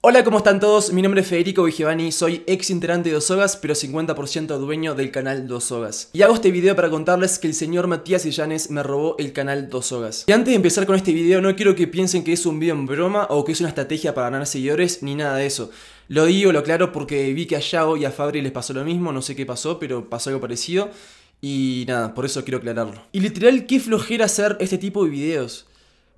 Hola, ¿cómo están todos? Mi nombre es Federico Vigevani, soy ex integrante de Osogas, pero 50% dueño del canal Dos Y hago este video para contarles que el señor Matías Illanes me robó el canal Dos Y antes de empezar con este video, no quiero que piensen que es un video en broma o que es una estrategia para ganar seguidores ni nada de eso. Lo digo, lo claro, porque vi que a Yao y a Fabri les pasó lo mismo, no sé qué pasó, pero pasó algo parecido. Y nada, por eso quiero aclararlo. Y literal, qué flojera hacer este tipo de videos.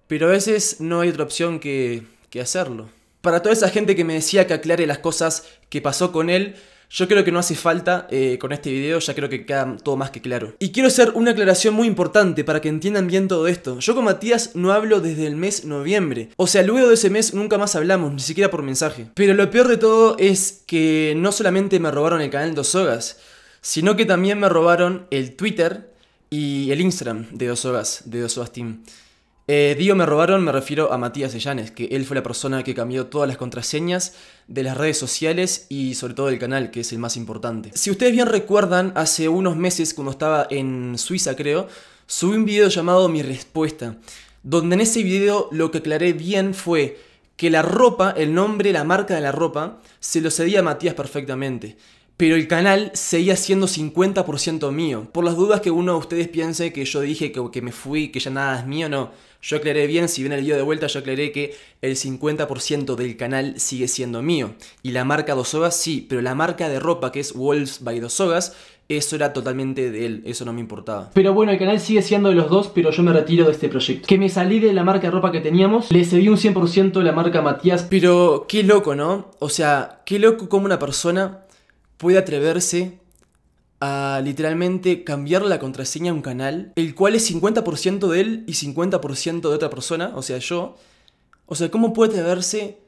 Pero a veces no hay otra opción que, que hacerlo. Para toda esa gente que me decía que aclare las cosas que pasó con él, yo creo que no hace falta eh, con este video, ya creo que queda todo más que claro. Y quiero hacer una aclaración muy importante para que entiendan bien todo esto. Yo con Matías no hablo desde el mes noviembre. O sea, luego de ese mes nunca más hablamos, ni siquiera por mensaje. Pero lo peor de todo es que no solamente me robaron el canal Dos Sogas, sino que también me robaron el Twitter y el Instagram de Dos Sogas, de Dos Sogas Team. Eh, digo me robaron, me refiero a Matías Ellanes, que él fue la persona que cambió todas las contraseñas de las redes sociales y sobre todo del canal, que es el más importante. Si ustedes bien recuerdan, hace unos meses, cuando estaba en Suiza creo, subí un video llamado Mi Respuesta, donde en ese video lo que aclaré bien fue que la ropa, el nombre, la marca de la ropa, se lo cedía a Matías perfectamente pero el canal seguía siendo 50% mío. Por las dudas que uno de ustedes piense que yo dije que, me fui, que ya nada es mío, no. Yo aclaré bien, si viene el video de vuelta, yo aclaré que el 50% del canal sigue siendo mío. Y la marca Dos Dosogas sí, pero la marca de ropa que es Wolves by Dosogas, eso era totalmente de él, eso no me importaba. Pero bueno, el canal sigue siendo de los dos, pero yo me retiro de este proyecto. Que me salí de la marca de ropa que teníamos, le cedí un 100% la marca Matías. Pero qué loco, ¿no? O sea, qué loco como una persona puede atreverse a literalmente cambiar la contraseña a un canal, el cual es 50% de él y 50% de otra persona, o sea, yo. O sea, ¿cómo puede atreverse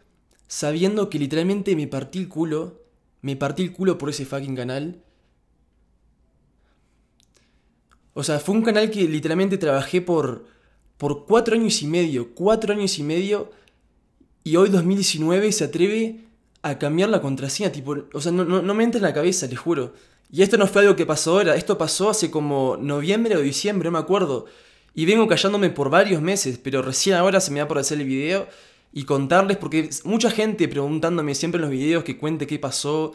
sabiendo que literalmente me partí el culo, me partí el culo por ese fucking canal? O sea, fue un canal que literalmente trabajé por, por cuatro años y medio, cuatro años y medio, y hoy 2019 se atreve a cambiar la contraseña, tipo, o sea, no, no, me entra en la cabeza, les juro. Y esto no fue algo que pasó ahora, esto pasó hace como noviembre o diciembre, no me acuerdo. Y vengo callándome por varios meses, pero recién ahora se me da por hacer el video y contarles, porque mucha gente preguntándome siempre en los videos que cuente qué pasó. O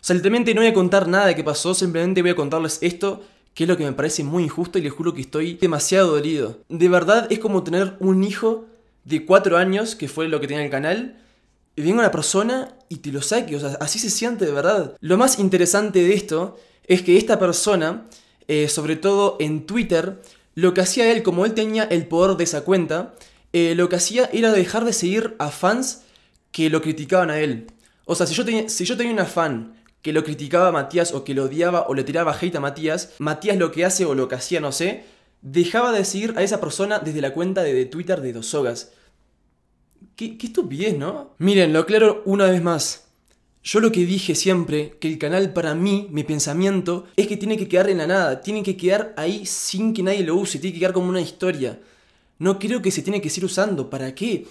sea, literalmente no voy a contar nada de qué pasó, simplemente voy a contarles esto, que es lo que me parece muy injusto y les juro que estoy demasiado dolido. De verdad es como tener un hijo de 4 años, que fue lo que tenía el canal, y venga una persona y te lo saque. O sea, así se siente de verdad. Lo más interesante de esto es que esta persona, eh, sobre todo en Twitter, lo que hacía él, como él tenía el poder de esa cuenta, eh, lo que hacía era dejar de seguir a fans que lo criticaban a él. O sea, si yo tenía, si yo tenía una fan que lo criticaba a Matías o que lo odiaba o le tiraba hate a Matías, Matías lo que hace o lo que hacía, no sé, dejaba de seguir a esa persona desde la cuenta de, de Twitter de Dos Sogas. Qué, estupidez, ¿no? Miren, lo aclaro una vez más. Yo lo que dije siempre, que el canal para mí, mi pensamiento, es que tiene que quedar en la nada, tiene que quedar ahí sin que nadie lo use, tiene que quedar como una historia. No creo que se tiene que seguir usando, ¿para qué?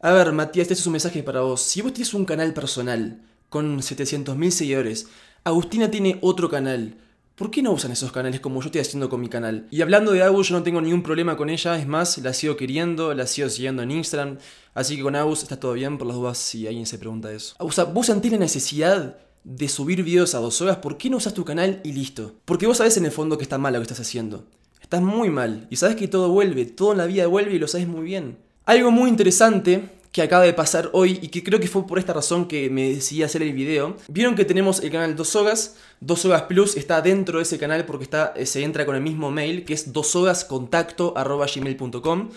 A ver, Matías, este es un mensaje para vos. Si vos tienes un canal personal con 700.000 seguidores, Agustina tiene otro canal ¿Por qué no usan esos canales como yo estoy haciendo con mi canal? Y hablando de Agus, yo no tengo ningún problema con ella, es más, la sigo queriendo, la sigo siguiendo en Instagram, así que con Agus está todo bien, por las dudas si alguien se pregunta eso. O ¿vos sentís la necesidad de subir videos a dos horas? ¿Por qué no usas tu canal y listo? Porque vos sabés en el fondo que está mal lo que estás haciendo. Estás muy mal, y sabes que todo vuelve, todo en la vida vuelve y lo sabes muy bien. Algo muy interesante que acaba de pasar hoy y que creo que fue por esta razón que me decidí hacer el video. Vieron que tenemos el canal Dos hogas Dos hogas Plus está dentro de ese canal porque está, eh, se entra con el mismo mail que es gmail.com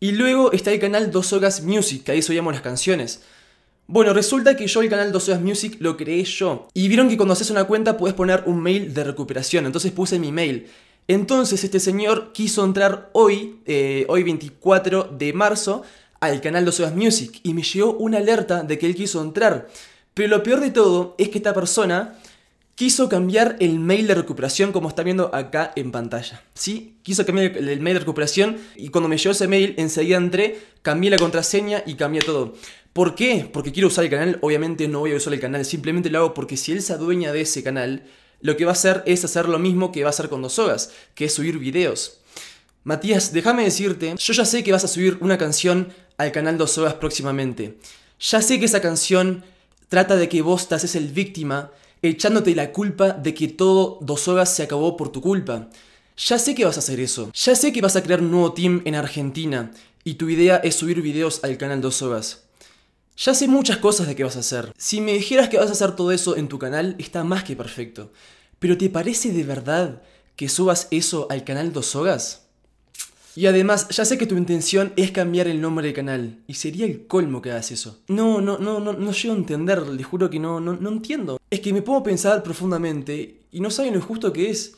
Y luego está el canal Dos hogas Music, que ahí subíamos las canciones. Bueno, resulta que yo el canal dos Horas Music lo creé yo. Y vieron que cuando haces una cuenta puedes poner un mail de recuperación. Entonces puse mi mail. Entonces este señor quiso entrar hoy, eh, hoy 24 de marzo, al canal de Sogas Music y me llegó una alerta de que él quiso entrar. Pero lo peor de todo es que esta persona quiso cambiar el mail de recuperación como está viendo acá en pantalla. ¿Sí? Quiso cambiar el mail de recuperación y cuando me llegó ese mail enseguida entré, cambié la contraseña y cambié todo. ¿Por qué? Porque quiero usar el canal, obviamente no voy a usar el canal, simplemente lo hago porque si él se adueña de ese canal, lo que va a hacer es hacer lo mismo que va a hacer con Dos Sogas, que es subir videos. Matías, déjame decirte, yo ya sé que vas a subir una canción al canal Dos Horas próximamente. Ya sé que esa canción trata de que vos te el víctima, echándote la culpa de que todo Dos Horas se acabó por tu culpa. Ya sé que vas a hacer eso. Ya sé que vas a crear un nuevo team en Argentina y tu idea es subir videos al canal Dos Horas. Ya sé muchas cosas de que vas a hacer. Si me dijeras que vas a hacer todo eso en tu canal, está más que perfecto. Pero ¿te parece de verdad que subas eso al canal Dos Horas? Y además, ya sé que tu intención es cambiar el nombre del canal. Y sería el colmo que hagas eso. No, no, no, no, no llego a entender, les juro que no, no, no entiendo. Es que me puedo pensar profundamente y no saben lo injusto que es.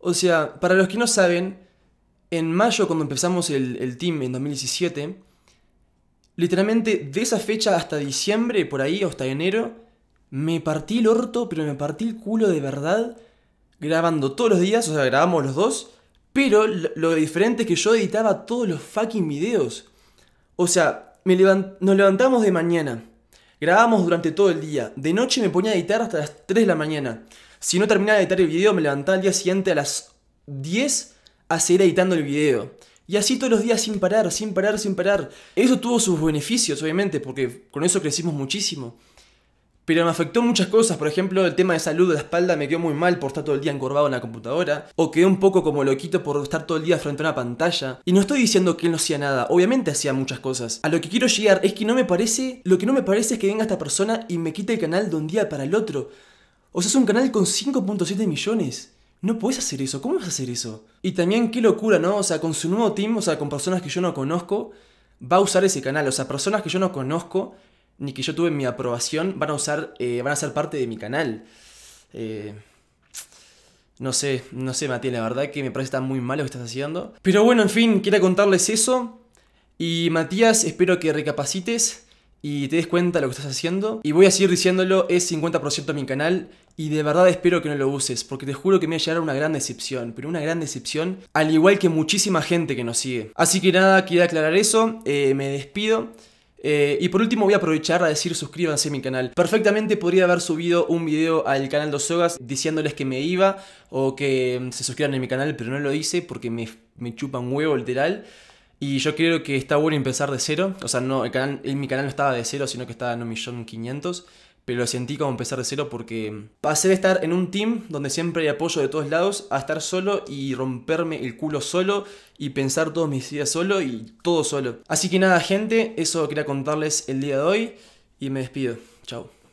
O sea, para los que no saben, en mayo cuando empezamos el, el team en 2017, literalmente de esa fecha hasta diciembre, por ahí, hasta enero, me partí el orto, pero me partí el culo de verdad, grabando todos los días, o sea, grabamos los dos, pero lo diferente es que yo editaba todos los fucking videos. O sea, nos levantamos de mañana. Grabamos durante todo el día. De noche me ponía a editar hasta las 3 de la mañana. Si no terminaba de editar el video, me levantaba al día siguiente a las 10 a seguir editando el video. Y así todos los días sin parar, sin parar, sin parar. Eso tuvo sus beneficios, obviamente, porque con eso crecimos muchísimo. Pero me afectó muchas cosas, por ejemplo, el tema de salud de la espalda me quedó muy mal por estar todo el día encorvado en la computadora, o quedé un poco como loquito por estar todo el día frente a una pantalla. Y no estoy diciendo que él no hacía nada, obviamente hacía muchas cosas. A lo que quiero llegar es que no me parece, lo que no me parece es que venga esta persona y me quite el canal de un día para el otro. O sea, es un canal con 5.7 millones. No puedes hacer eso, ¿cómo vas a hacer eso? Y también qué locura, ¿no? O sea, con su nuevo team, o sea, con personas que yo no conozco, va a usar ese canal. O sea, personas que yo no conozco ni que yo tuve mi aprobación, van a usar, eh, van a ser parte de mi canal. Eh, no sé, no sé, Matías, la verdad que me parece tan muy mal lo que estás haciendo. Pero bueno, en fin, quería contarles eso. Y Matías, espero que recapacites y te des cuenta de lo que estás haciendo. Y voy a seguir diciéndolo, es 50% de mi canal y de verdad espero que no lo uses, porque te juro que me va a llegar una gran decepción, pero una gran decepción, al igual que muchísima gente que nos sigue. Así que nada, quería aclarar eso, eh, me despido. Eh, y por último voy a aprovechar a decir suscríbanse a mi canal. Perfectamente podría haber subido un video al canal Dos Sogas diciéndoles que me iba o que mm, se suscriban a mi canal, pero no lo hice porque me, me un huevo literal. Y yo creo que está bueno empezar de cero. O sea, no, mi canal no estaba de cero, sino que estaba en quinientos pero lo sentí como empezar de cero porque pasé de estar en un team donde siempre hay apoyo de todos lados a estar solo y romperme el culo solo y pensar todos mis días solo y todo solo. Así que nada, gente, eso quería contarles el día de hoy y me despido. Chao.